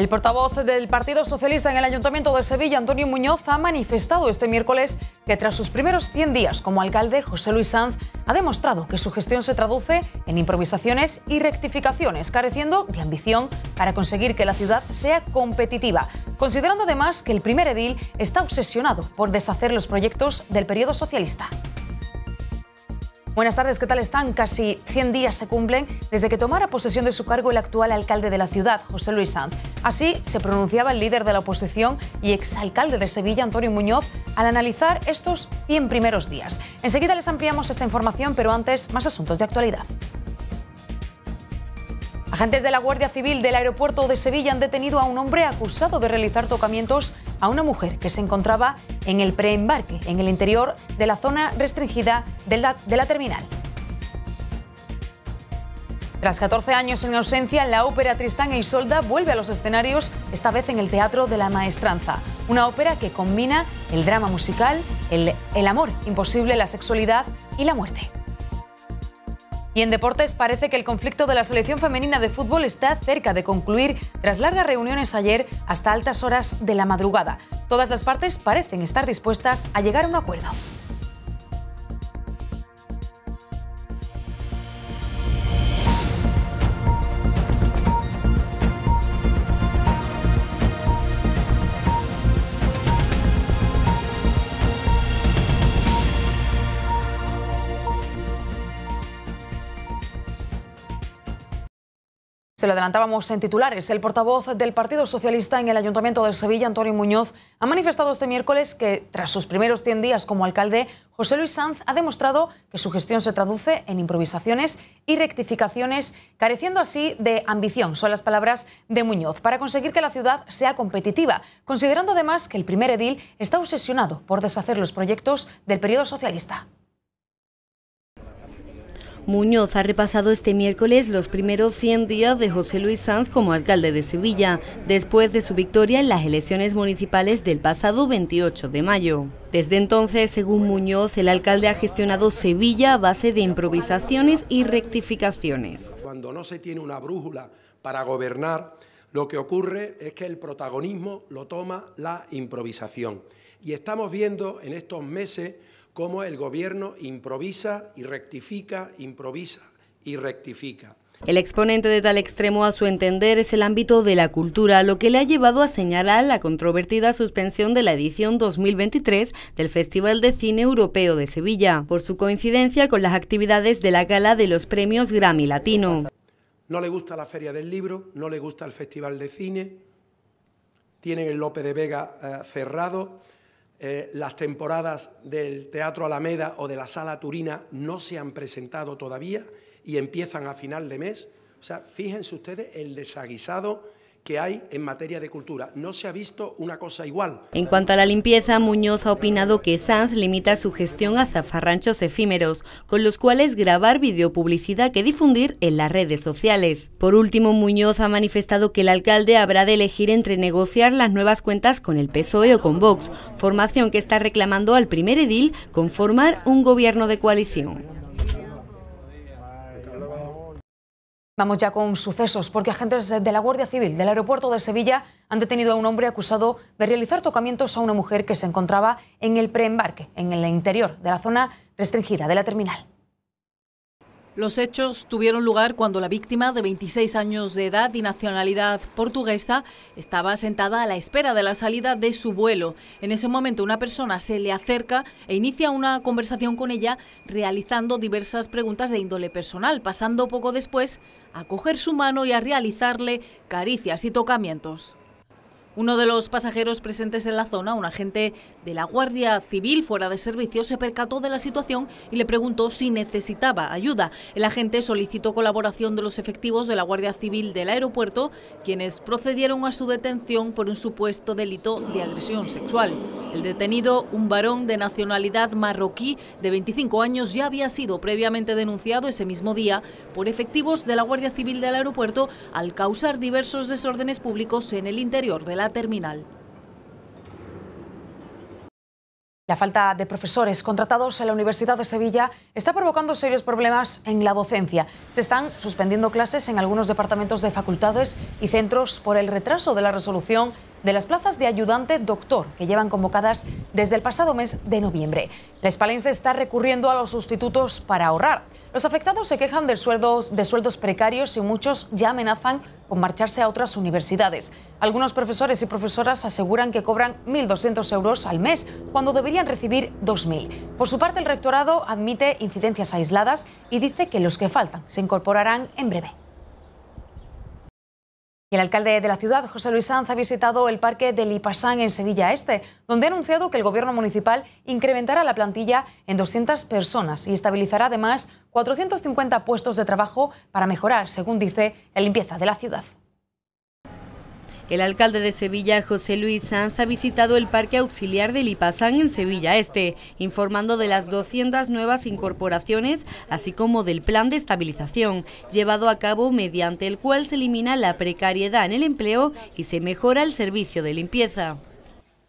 El portavoz del Partido Socialista en el Ayuntamiento de Sevilla, Antonio Muñoz, ha manifestado este miércoles que tras sus primeros 100 días como alcalde, José Luis Sanz ha demostrado que su gestión se traduce en improvisaciones y rectificaciones, careciendo de ambición para conseguir que la ciudad sea competitiva, considerando además que el primer edil está obsesionado por deshacer los proyectos del periodo socialista. Buenas tardes, ¿qué tal están? Casi 100 días se cumplen desde que tomara posesión de su cargo el actual alcalde de la ciudad, José Luis Sanz. Así se pronunciaba el líder de la oposición y exalcalde de Sevilla, Antonio Muñoz, al analizar estos 100 primeros días. Enseguida les ampliamos esta información, pero antes, más asuntos de actualidad. Agentes de la Guardia Civil del aeropuerto de Sevilla han detenido a un hombre acusado de realizar tocamientos a una mujer que se encontraba en el preembarque, en el interior de la zona restringida de la, terminal. Tras 14 años en ausencia, la ópera Tristán e Isolda vuelve a los escenarios, esta vez en el Teatro de la Maestranza, una ópera que combina el drama musical, el amor imposible, la sexualidad y la muerte en deportes parece que el conflicto de la selección femenina de fútbol está cerca de concluir tras largas reuniones ayer hasta altas horas de la madrugada. Todas las partes parecen estar dispuestas a llegar a un acuerdo. Se lo adelantábamos en titulares. El portavoz del Partido Socialista en el Ayuntamiento de Sevilla, Antonio Muñoz, ha manifestado este miércoles que, tras sus primeros 100 días como alcalde, José Luis Sanz ha demostrado que su gestión se traduce en improvisaciones y rectificaciones, careciendo así de ambición, son las palabras de Muñoz, para conseguir que la ciudad sea competitiva, considerando además que el primer edil está obsesionado por deshacer los proyectos del periodo socialista. Muñoz ha repasado este miércoles los primeros 100 días de José Luis Sanz como alcalde de Sevilla, después de su victoria en las elecciones municipales del pasado 28 de mayo. Desde entonces, según Muñoz, el alcalde ha gestionado Sevilla a base de improvisaciones y rectificaciones. Cuando no se tiene una brújula para gobernar, lo que ocurre es que el protagonismo lo toma la improvisación. Y estamos viendo en estos meses cómo el gobierno improvisa y rectifica, improvisa y rectifica. El exponente de tal extremo, a su entender, es el ámbito de la cultura, lo que le ha llevado a señalar la controvertida suspensión de la edición 2023 del Festival de Cine Europeo de Sevilla, por su coincidencia con las actividades de la gala de los premios Grammy Latino. No le gusta la Feria del Libro, no le gusta el Festival de Cine, tienen el Lope de Vega eh, cerrado, eh, las temporadas del Teatro Alameda o de la Sala Turina no se han presentado todavía y empiezan a final de mes. O sea, fíjense ustedes el desaguisado que hay en materia de cultura. No se ha visto una cosa igual. En cuanto a la limpieza, Muñoz ha opinado que Sanz limita su gestión a zafarranchos efímeros, con los cuales grabar videopublicidad que difundir en las redes sociales. Por último, Muñoz ha manifestado que el alcalde habrá de elegir entre negociar las nuevas cuentas con el PSOE o con Vox, formación que está reclamando al primer edil conformar un gobierno de coalición. Vamos ya con sucesos, porque agentes de la Guardia Civil del aeropuerto de Sevilla han detenido a un hombre acusado de realizar tocamientos a una mujer que se encontraba en el preembarque, en el interior de la zona restringida de la terminal. Los hechos tuvieron lugar cuando la víctima, de 26 años de edad y nacionalidad portuguesa, estaba sentada a la espera de la salida de su vuelo. En ese momento una persona se le acerca e inicia una conversación con ella realizando diversas preguntas de índole personal, pasando poco después a coger su mano y a realizarle caricias y tocamientos. Uno de los pasajeros presentes en la zona, un agente de la Guardia Civil fuera de servicio, se percató de la situación y le preguntó si necesitaba ayuda. El agente solicitó colaboración de los efectivos de la Guardia Civil del aeropuerto, quienes procedieron a su detención por un supuesto delito de agresión sexual. El detenido, un varón de nacionalidad marroquí de 25 años, ya había sido previamente denunciado ese mismo día por efectivos de la Guardia Civil del aeropuerto al causar diversos desórdenes públicos en el interior de la la terminal. La falta de profesores contratados en la Universidad de Sevilla está provocando serios problemas en la docencia. Se están suspendiendo clases en algunos departamentos de facultades y centros por el retraso de la resolución de las plazas de ayudante doctor que llevan convocadas desde el pasado mes de noviembre. La espalense está recurriendo a los sustitutos para ahorrar. Los afectados se quejan de sueldos, de sueldos precarios y muchos ya amenazan con marcharse a otras universidades. Algunos profesores y profesoras aseguran que cobran 1.200 euros al mes cuando deberían recibir 2.000. Por su parte, el rectorado admite incidencias aisladas y dice que los que faltan se incorporarán en breve el alcalde de la ciudad, José Luis Sanz, ha visitado el parque del Lipasán en Sevilla Este, donde ha anunciado que el gobierno municipal incrementará la plantilla en 200 personas y estabilizará además 450 puestos de trabajo para mejorar, según dice, la limpieza de la ciudad. El alcalde de Sevilla, José Luis Sanz, ha visitado el Parque Auxiliar de Lipasán en Sevilla Este, informando de las 200 nuevas incorporaciones, así como del plan de estabilización, llevado a cabo mediante el cual se elimina la precariedad en el empleo y se mejora el servicio de limpieza.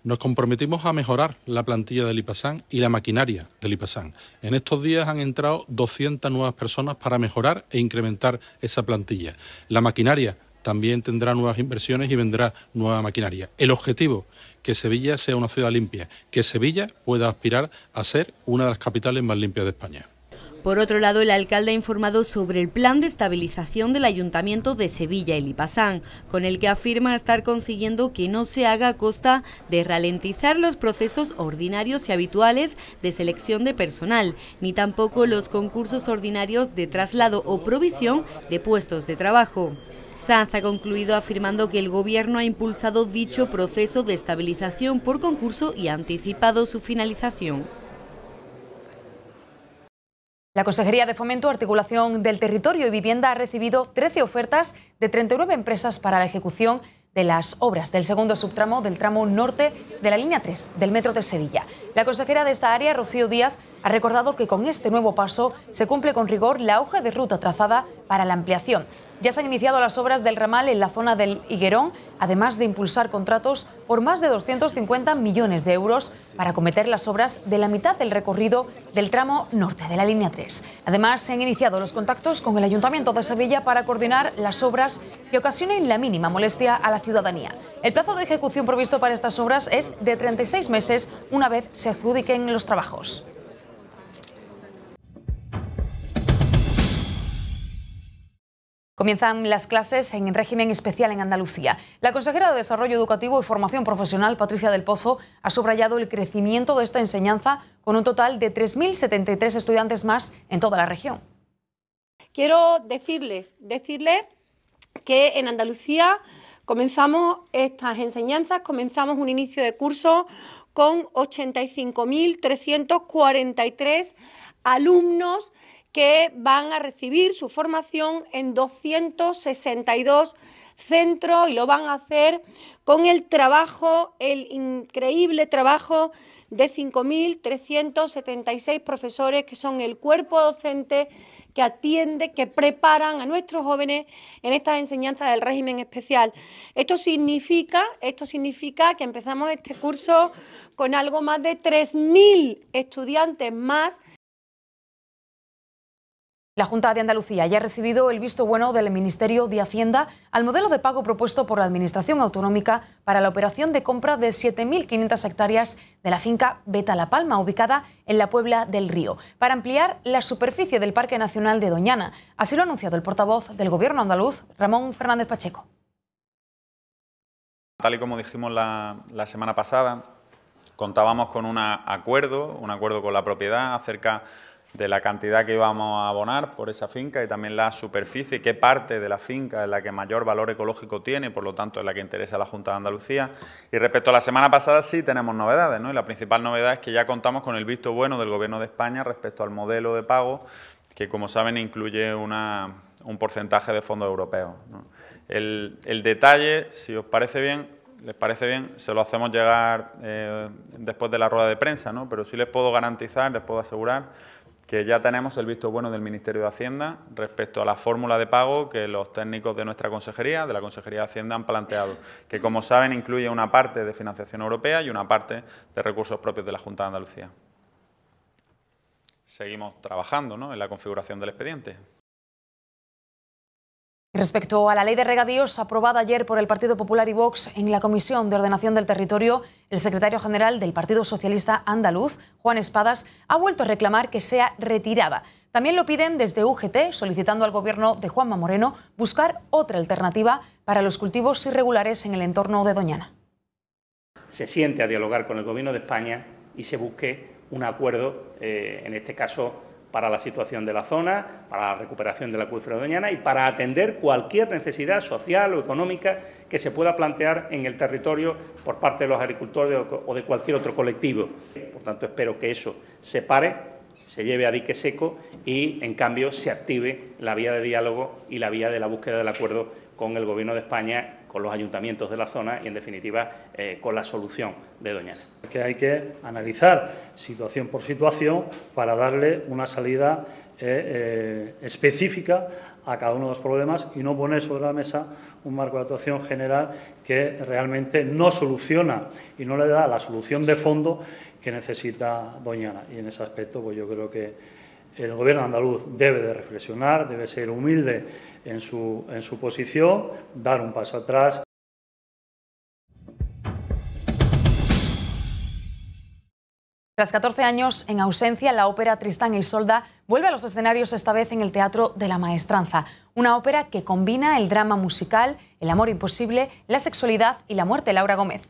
Nos comprometimos a mejorar la plantilla de Lipasán y la maquinaria del Lipasán. En estos días han entrado 200 nuevas personas para mejorar e incrementar esa plantilla. La maquinaria también tendrá nuevas inversiones y vendrá nueva maquinaria. El objetivo, que Sevilla sea una ciudad limpia, que Sevilla pueda aspirar a ser una de las capitales más limpias de España. Por otro lado, el alcalde ha informado sobre el plan de estabilización del Ayuntamiento de Sevilla y Lipasán, con el que afirma estar consiguiendo que no se haga a costa de ralentizar los procesos ordinarios y habituales de selección de personal, ni tampoco los concursos ordinarios de traslado o provisión de puestos de trabajo. Sanz ha concluido afirmando que el Gobierno ha impulsado dicho proceso de estabilización por concurso y ha anticipado su finalización. La Consejería de Fomento, Articulación del Territorio y Vivienda ha recibido 13 ofertas de 39 empresas para la ejecución de las obras del segundo subtramo del tramo norte de la línea 3 del Metro de Sevilla. La consejera de esta área, Rocío Díaz, ha recordado que con este nuevo paso se cumple con rigor la hoja de ruta trazada para la ampliación. Ya se han iniciado las obras del ramal en la zona del Higuerón, además de impulsar contratos por más de 250 millones de euros para acometer las obras de la mitad del recorrido del tramo norte de la línea 3. Además, se han iniciado los contactos con el Ayuntamiento de Sevilla para coordinar las obras que ocasionen la mínima molestia a la ciudadanía. El plazo de ejecución previsto para estas obras es de 36 meses una vez se adjudiquen los trabajos. Comienzan las clases en régimen especial en Andalucía. La consejera de Desarrollo Educativo y Formación Profesional, Patricia del Pozo, ha subrayado el crecimiento de esta enseñanza con un total de 3.073 estudiantes más en toda la región. Quiero decirles, que en Andalucía comenzamos estas enseñanzas, comenzamos un inicio de curso con 85.343 alumnos que van a recibir su formación en 262 centros y lo van a hacer con el trabajo, el increíble trabajo de 5.376 profesores que son el cuerpo docente que atiende, que preparan a nuestros jóvenes en estas enseñanzas del régimen especial. Esto significa, esto significa que empezamos este curso con algo más de 3.000 estudiantes más la Junta de Andalucía ya ha recibido el visto bueno del Ministerio de Hacienda al modelo de pago propuesto por la Administración Autonómica para la operación de compra de 7.500 hectáreas de la finca Beta La Palma, ubicada en la Puebla del Río, para ampliar la superficie del Parque Nacional de Doñana. Así lo ha anunciado el portavoz del Gobierno andaluz, Ramón Fernández Pacheco. Tal y como dijimos la, semana pasada, contábamos con un acuerdo, un acuerdo con la propiedad acerca de la cantidad que íbamos a abonar por esa finca y también la superficie, qué parte de la finca es la que mayor valor ecológico tiene y por lo tanto es la que interesa a la Junta de Andalucía. Y respecto a la semana pasada sí tenemos novedades, ¿no? Y la principal novedad es que ya contamos con el visto bueno del Gobierno de España respecto al modelo de pago que como saben incluye una, un porcentaje de fondos europeos. El, detalle, si os parece bien, les parece bien, se lo hacemos llegar eh, después de la rueda de prensa, ¿no? pero sí les puedo garantizar, les puedo asegurar que ya tenemos el visto bueno del Ministerio de Hacienda respecto a la fórmula de pago que los técnicos de nuestra consejería, de la Consejería de Hacienda, han planteado, que como saben incluye una parte de financiación europea y una parte de recursos propios de la Junta de Andalucía. Seguimos trabajando en la configuración del expediente. Respecto a la ley de regadíos aprobada ayer por el Partido Popular y Vox en la Comisión de Ordenación del Territorio, el secretario general del Partido Socialista Andaluz, Juan Espadas, ha vuelto a reclamar que sea retirada. También lo piden desde UGT, solicitando al gobierno de Juanma Moreno buscar otra alternativa para los cultivos irregulares en el entorno de Doñana. Se siente a dialogar con el gobierno de España y se busque un acuerdo, eh, en este caso para la situación de la zona, para la recuperación de acuífero de Doñana y para atender cualquier necesidad social o económica que se pueda plantear en el territorio por parte de los agricultores o de cualquier otro colectivo. Por tanto, espero que eso se pare, se lleve a dique seco y, en cambio, se active la vía de diálogo y la vía de la búsqueda del acuerdo con el Gobierno de España con los ayuntamientos de la zona y, en definitiva, eh, con la solución de Doñana. Que hay que analizar situación por situación para darle una salida eh, eh, específica a cada uno de los problemas y no poner sobre la mesa un marco de actuación general que realmente no soluciona y no le da la solución de fondo que necesita Doñana. Y en ese aspecto, pues yo creo que el gobierno andaluz debe de reflexionar, debe ser humilde en su, posición, dar un paso atrás. Tras 14 años en ausencia, la ópera Tristán y Isolda vuelve a los escenarios esta vez en el Teatro de la Maestranza, una ópera que combina el drama musical, el amor imposible, la sexualidad y la muerte. de Laura Gómez.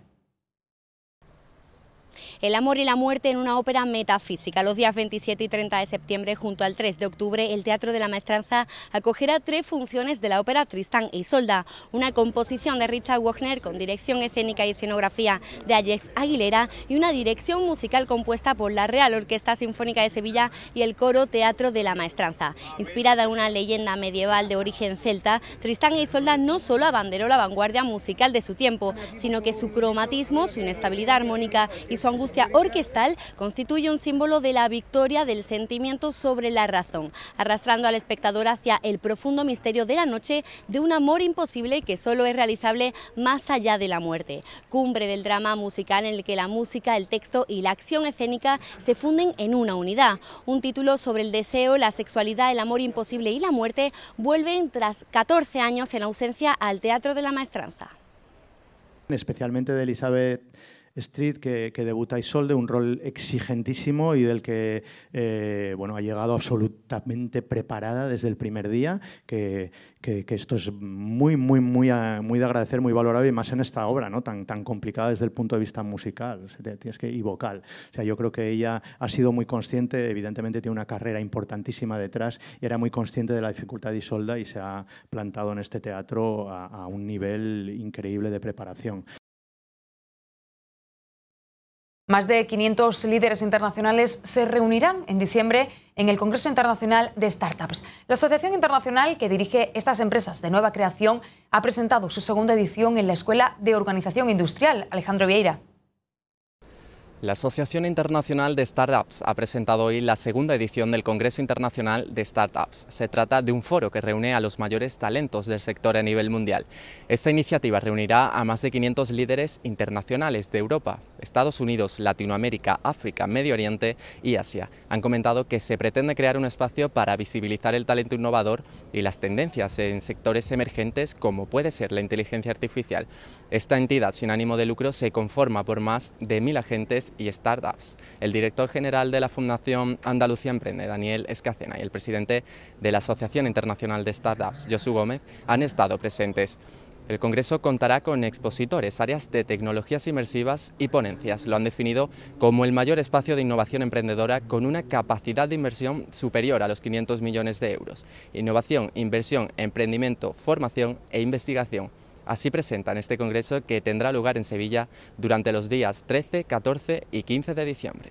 El amor y la muerte en una ópera metafísica. Los días 27 y 30 de septiembre junto al 3 de octubre, el Teatro de la Maestranza acogerá tres funciones de la ópera Tristán y Isolda, una composición de Richard Wagner con dirección escénica y escenografía de Alex Aguilera y una dirección musical compuesta por la Real Orquesta Sinfónica de Sevilla y el coro Teatro de la Maestranza. Inspirada en una leyenda medieval de origen celta, Tristán y Isolda no solo abanderó la vanguardia musical de su tiempo, sino que su cromatismo, su inestabilidad armónica y su angustia orquestal constituye un símbolo de la victoria del sentimiento sobre la razón, arrastrando al espectador hacia el profundo misterio de la noche de un amor imposible que solo es realizable más allá de la muerte. Cumbre del drama musical en el que la música, el texto y la acción escénica se funden en una unidad. Un título sobre el deseo, la sexualidad, el amor imposible y la muerte vuelven tras 14 años en ausencia al Teatro de la Maestranza especialmente de Elizabeth Street, que, que debuta Isolde, un rol exigentísimo y del que eh, bueno, ha llegado absolutamente preparada desde el primer día, que, esto es muy, muy, muy, muy de agradecer, muy valorable, y más en esta obra ¿no? tan, tan complicada desde el punto de vista musical tienes que, y vocal. O sea, yo creo que ella ha sido muy consciente, evidentemente tiene una carrera importantísima detrás, y era muy consciente de la dificultad de Isolda y se ha plantado en este teatro a un nivel increíble de preparación. Más de 500 líderes internacionales se reunirán en diciembre en el Congreso Internacional de Startups. La Asociación Internacional que dirige estas empresas de nueva creación ha presentado su segunda edición en la Escuela de Organización Industrial. Alejandro Vieira. La Asociación Internacional de Startups ha presentado hoy la segunda edición del Congreso Internacional de Startups. Se trata de un foro que reúne a los mayores talentos del sector a nivel mundial. Esta iniciativa reunirá a más de 500 líderes internacionales de Europa, Estados Unidos, Latinoamérica, África, Medio Oriente y Asia. Han comentado que se pretende crear un espacio para visibilizar el talento innovador y las tendencias en sectores emergentes como puede ser la inteligencia artificial. Esta entidad sin ánimo de lucro se conforma por más de mil agentes y startups. El director general de la Fundación Andalucía Emprende, Daniel Escacena, y el presidente de la Asociación Internacional de Startups, Josu Gómez, han estado presentes. El Congreso contará con expositores, áreas de tecnologías inmersivas y ponencias. Lo han definido como el mayor espacio de innovación emprendedora con una capacidad de inversión superior a los 500 millones de euros. Innovación, inversión, emprendimiento, formación e investigación. Así presentan este congreso que tendrá lugar en Sevilla durante los días 13, 14 y 15 de diciembre.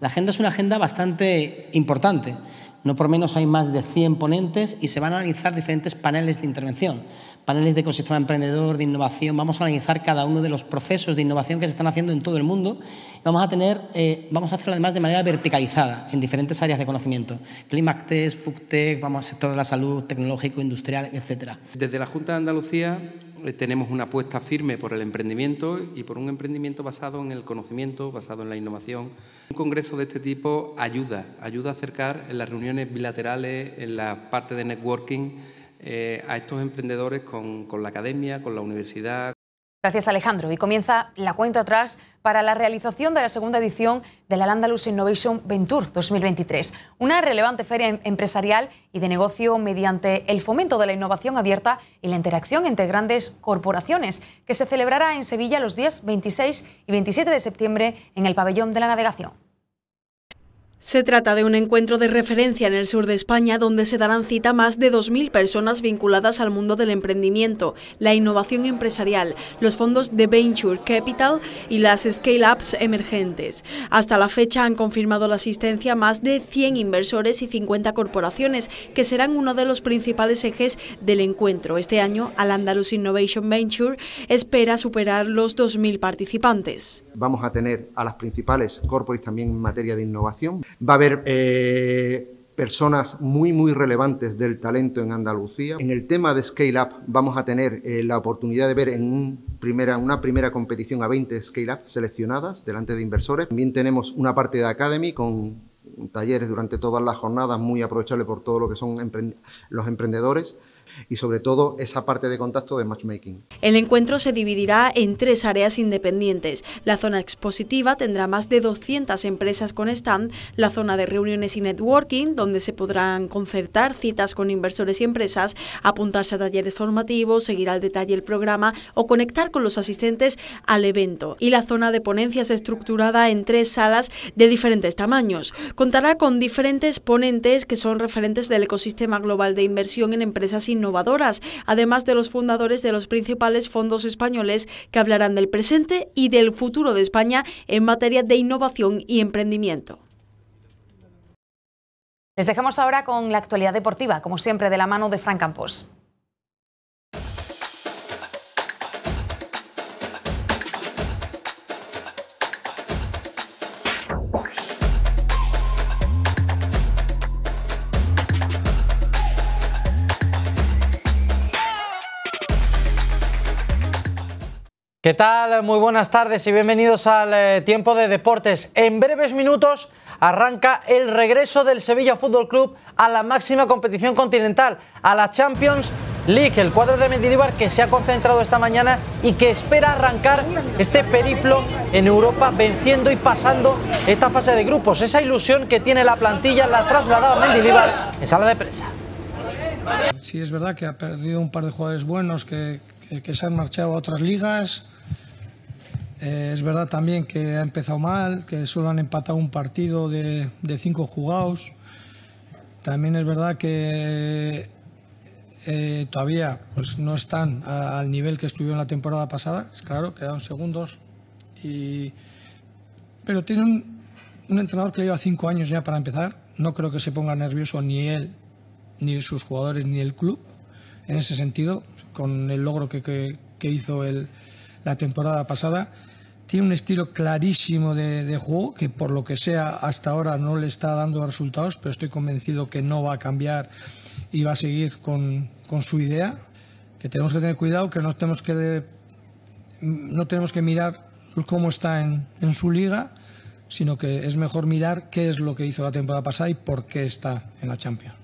La agenda es una agenda bastante importante no por menos hay más de 100 ponentes y se van a analizar diferentes paneles de intervención, paneles de ecosistema emprendedor, de innovación. Vamos a analizar cada uno de los procesos de innovación que se están haciendo en todo el mundo. Vamos a tener, eh, vamos a hacerlo además de manera verticalizada en diferentes áreas de conocimiento: Climactest, FUCTEC, vamos al sector de la salud, tecnológico, industrial, etcétera. Desde la Junta de Andalucía eh, tenemos una apuesta firme por el emprendimiento y por un emprendimiento basado en el conocimiento, basado en la innovación. Un congreso de este tipo ayuda, ayuda a acercar en las reuniones bilaterales, en la parte de networking, eh, a estos emprendedores con, con la academia, con la universidad. Gracias Alejandro. Y comienza la cuenta atrás para la realización de la segunda edición de la Landalus Innovation Venture 2023, una relevante feria em-, empresarial y de negocio mediante el fomento de la innovación abierta y la interacción entre grandes corporaciones, que se celebrará en Sevilla los días 26 y 27 de septiembre en el pabellón de la navegación. Se trata de un encuentro de referencia en el sur de España donde se darán cita más de 2.000 personas vinculadas al mundo del emprendimiento, la innovación empresarial, los fondos de Venture Capital y las scale-ups emergentes. Hasta la fecha han confirmado la asistencia más de 100 inversores y 50 corporaciones, que serán uno de los principales ejes del encuentro. Este año, al Andalus Innovation Venture espera superar los 2.000 participantes. Vamos a tener a las principales corporaciones también en materia de innovación Va a haber eh, personas muy, muy relevantes del talento en Andalucía. En el tema de Scale Up vamos a tener eh, la oportunidad de ver en una primera competición a 20 Scale Up seleccionadas delante de inversores. También tenemos una parte de Academy con talleres durante todas las jornadas muy aprovechables por todo lo que son los emprendedores y sobre todo esa parte de contacto de matchmaking. El encuentro se dividirá en tres áreas independientes. La zona expositiva tendrá más de 200 empresas con stand, la zona de reuniones y networking, donde se podrán concertar citas con inversores y empresas, apuntarse a talleres formativos, seguir al detalle el programa o conectar con los asistentes al evento. Y la zona de ponencias estructurada en tres salas de diferentes tamaños. Contará con diferentes ponentes que son referentes del ecosistema global de inversión en empresas y innovadoras, además de los fundadores de los principales fondos españoles que hablarán del presente y del futuro de España en materia de innovación y emprendimiento. Les dejamos ahora con la actualidad deportiva, como siempre, de la mano de Frank Campos. ¿Qué tal? Muy buenas tardes y bienvenidos al eh, Tiempo de Deportes. En breves minutos arranca el regreso del Sevilla Fútbol Club a la máxima competición continental, a la Champions League, el cuadro de Mendilibar que se ha concentrado esta mañana y que espera arrancar este periplo en Europa venciendo y pasando esta fase de grupos. Esa ilusión que tiene la plantilla la a Mendilibar en sala de prensa. Sí, es verdad que ha perdido un par de jugadores buenos que, eh, que se han marchado a otras ligas. Eh, es verdad también que ha empezado mal, que solo han empatado un partido de, cinco jugados. También es verdad que eh, todavía pues, no están al nivel que estuvieron la temporada pasada. ...es Claro, quedaron segundos. Y... Pero tiene un, un entrenador que lleva cinco años ya para empezar. No creo que se ponga nervioso ni él, ni sus jugadores, ni el club en ese sentido con el logro que, hizo la temporada pasada. Tiene un estilo clarísimo de, juego que por lo que sea hasta ahora no le está dando resultados, pero estoy convencido que no va a cambiar y va a seguir con, su idea. Que tenemos que tener cuidado, que no tenemos que, no tenemos que mirar cómo está en, en su liga, sino que es mejor mirar qué es lo que hizo la temporada pasada y por qué está en la Champions.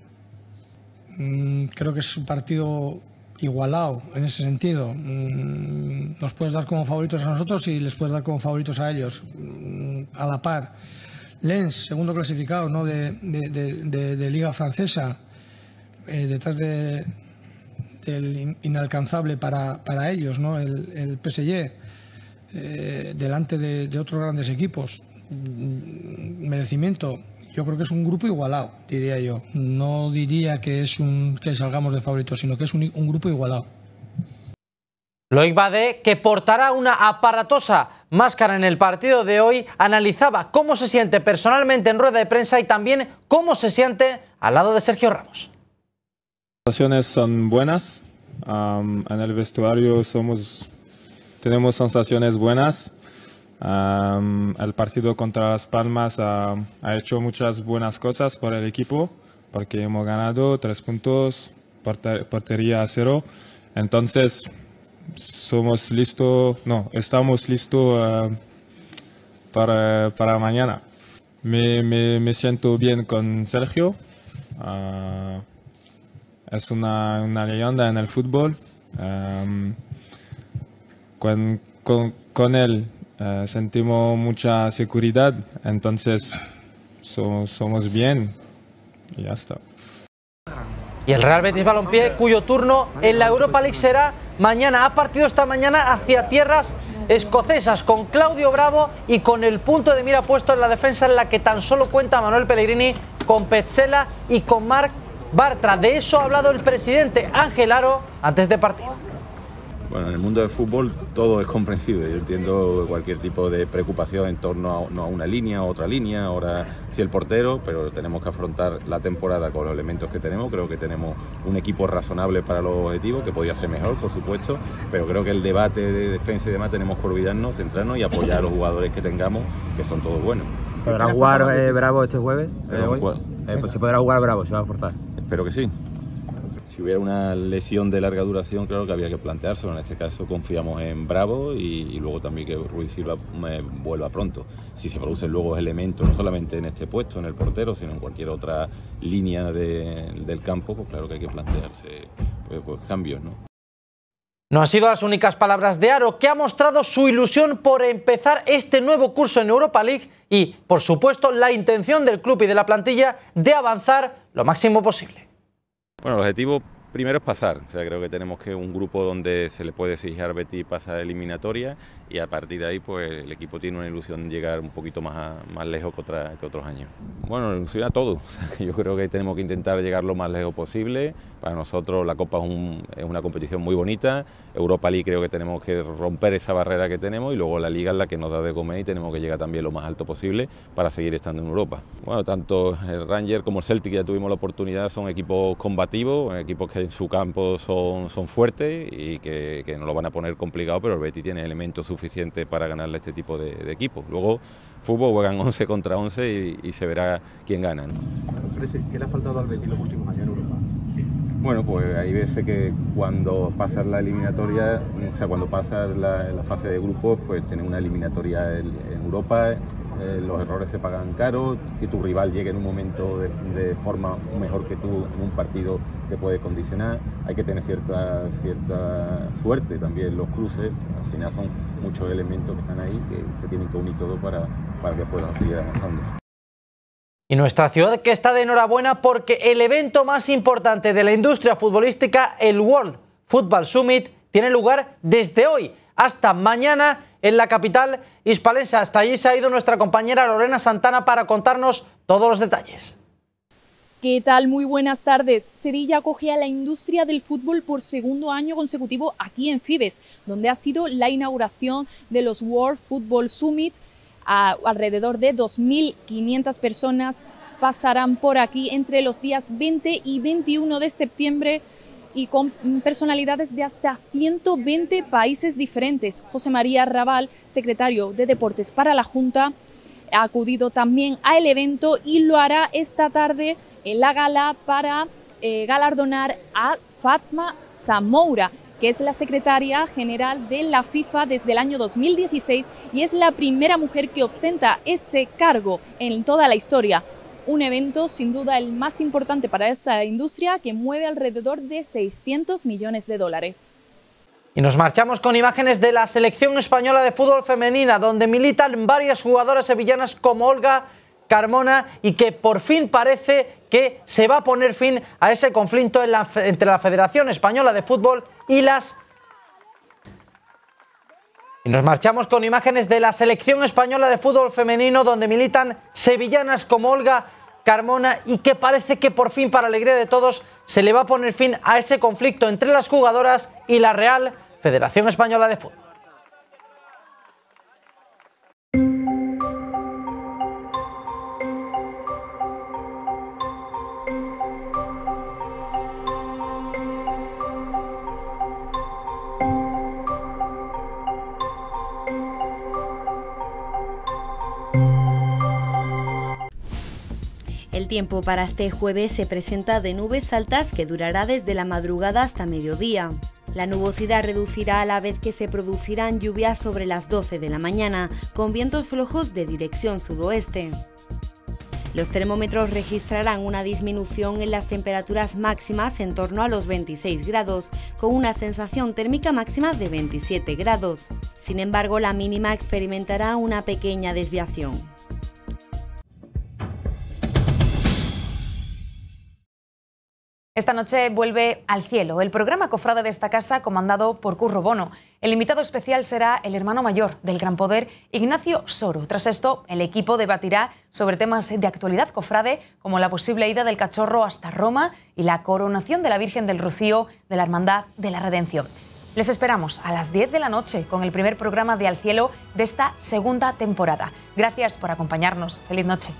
Mm, creo que es un partido igualado en ese sentido. Mm, nos puedes dar como favoritos a nosotros y les puedes dar como favoritos a ellos, mm, a la par. Lens, segundo clasificado de, Liga Francesa, eh, detrás de, del inalcanzable para, ellos, el, PSG, eh, delante de, otros grandes equipos. Mm, merecimiento. Yo creo que es un grupo igualado, diría yo. No diría que es que salgamos de favoritos, sino que es un, grupo igualado. Loic Bade, que portará una aparatosa máscara en el partido de hoy, analizaba cómo se siente personalmente en rueda de prensa y también cómo se siente al lado de Sergio Ramos. Las sensaciones son buenas. en el vestuario somos, tenemos sensaciones buenas el partido contra Las Palmas ah, ha, hecho muchas buenas cosas por el equipo, porque hemos ganado tres puntos, portería a cero. Entonces, somos listos, no, estamos listos ah, para, para, mañana. Me, me, siento bien con Sergio. Ah, es una, leyenda en el fútbol. con, con, con él eh, sentimos mucha seguridad, entonces somos bien y ya está. Y el Real Betis Balompié, cuyo turno en la Europa League será mañana, ha partido esta mañana hacia tierras escocesas con Claudio Bravo y con el punto de mira puesto en la defensa en la que tan solo cuenta Manuel Pellegrini con Petzela y con Marc Bartra. De eso ha hablado el presidente Ángel Aro antes de partir. Bueno, en el mundo del fútbol todo es comprensible. Yo entiendo cualquier tipo de preocupación en torno a, una línea, a otra línea, ahora si el portero, pero tenemos que afrontar la temporada con los elementos que tenemos. Creo que tenemos un equipo razonable para los objetivos, que podría ser mejor, por supuesto, pero creo que el debate de defensa y demás tenemos que olvidarnos, centrarnos y apoyar a los jugadores que tengamos, que son todos buenos. ¿Podrá jugar eh, Bravo este jueves? Eh, pues se podrá jugar Bravo, se va a forzar. Espero que sí. Si hubiera una lesión de larga duración, claro que había que planteárselo. En este caso confiamos en Bravo y, luego también que Ruiz Silva eh, vuelva pronto. Si se producen luego elementos, no solamente en este puesto, en el portero, sino en cualquier otra línea del campo, pues claro que hay que plantearse eh, pues, cambios. ¿no? No han sido las únicas palabras de Aro, que ha mostrado su ilusión por empezar este nuevo curso en Europa League y, por supuesto, la intención del club y de la plantilla de avanzar lo máximo posible. Bueno, el objetivo primero es pasar, o sea, creo que tenemos que un grupo donde se le puede exigir a Betty pasar eliminatoria y a partir de ahí pues el equipo tiene una ilusión de llegar un poquito más, más lejos que, otros años. Bueno, ilusión a todos, yo creo que tenemos que intentar llegar lo más lejos posible, para nosotros la Copa es, una competición muy bonita, Europa League creo que tenemos que romper esa barrera que tenemos y luego la Liga es la que nos da de comer y tenemos que llegar también lo más alto posible para seguir estando en Europa. Bueno, tanto el Ranger como el Celtic ya tuvimos la oportunidad, son equipos combativos, equipos que en su campo son, son fuertes y que, que nos lo van a poner complicado, pero el Betty tiene elementos suficiente para ganarle a este tipo de, equipos. Luego, fútbol juegan 11 contra 11 y, se verá quién gana. ¿Qué le ha faltado al Betis los últimos años en Europa? Bueno, pues ahí veces que cuando pasas la eliminatoria, o sea, cuando pasas la, fase de grupos, pues tienes una eliminatoria en, Europa, eh, los errores se pagan caro, que tu rival llegue en un momento de, forma mejor que tú en un partido te puede condicionar, hay que tener cierta, cierta suerte también los cruces, al final son muchos elementos que están ahí que se tienen que unir todo para, que puedan seguir avanzando. Y nuestra ciudad que está de enhorabuena porque el evento más importante de la industria futbolística, el World Football Summit, tiene lugar desde hoy hasta mañana en la capital hispalense. Hasta allí se ha ido nuestra compañera Lorena Santana para contarnos todos los detalles. ¿Qué tal? Muy buenas tardes. Sevilla acoge a la industria del fútbol por segundo año consecutivo aquí en Fibes, donde ha sido la inauguración de los World Football Summit. alrededor de 2.500 personas pasarán por aquí entre los días 20 y 21 de septiembre y con personalidades de hasta 120 países diferentes. José María Raval, secretario de Deportes para la Junta, ha acudido también al evento y lo hará esta tarde la gala para eh, galardonar a Fatma Zamoura, que es la secretaria general de la FIFA desde el año 2016 y es la primera mujer que ostenta ese cargo en toda la historia. Un evento sin duda el más importante para esa industria que mueve alrededor de 600 millones de dólares. Y nos marchamos con imágenes de la selección española de fútbol femenina, donde militan varias jugadoras sevillanas como Olga Carmona y que por fin parece que se va a poner fin a ese conflicto entre la Federación Española de Fútbol y las... Y nos marchamos con imágenes de la selección española de fútbol femenino donde militan sevillanas como Olga Carmona y que parece que por fin, para alegría de todos, se le va a poner fin a ese conflicto entre las jugadoras y la Real Federación Española de Fútbol. tiempo para este jueves se presenta de nubes altas que durará desde la madrugada hasta mediodía. La nubosidad reducirá a la vez que se producirán lluvias sobre las 12 de la mañana, con vientos flojos de dirección sudoeste. Los termómetros registrarán una disminución en las temperaturas máximas en torno a los 26 grados, con una sensación térmica máxima de 27 grados. Sin embargo, la mínima experimentará una pequeña desviación. Esta noche vuelve al cielo el programa Cofrade de esta casa comandado por Curro Bono. El invitado especial será el hermano mayor del Gran Poder, Ignacio Soro. Tras esto, el equipo debatirá sobre temas de actualidad cofrade como la posible ida del cachorro hasta Roma y la coronación de la Virgen del Rocío de la Hermandad de la Redención. Les esperamos a las 10 de la noche con el primer programa de Al Cielo de esta segunda temporada. Gracias por acompañarnos. Feliz noche.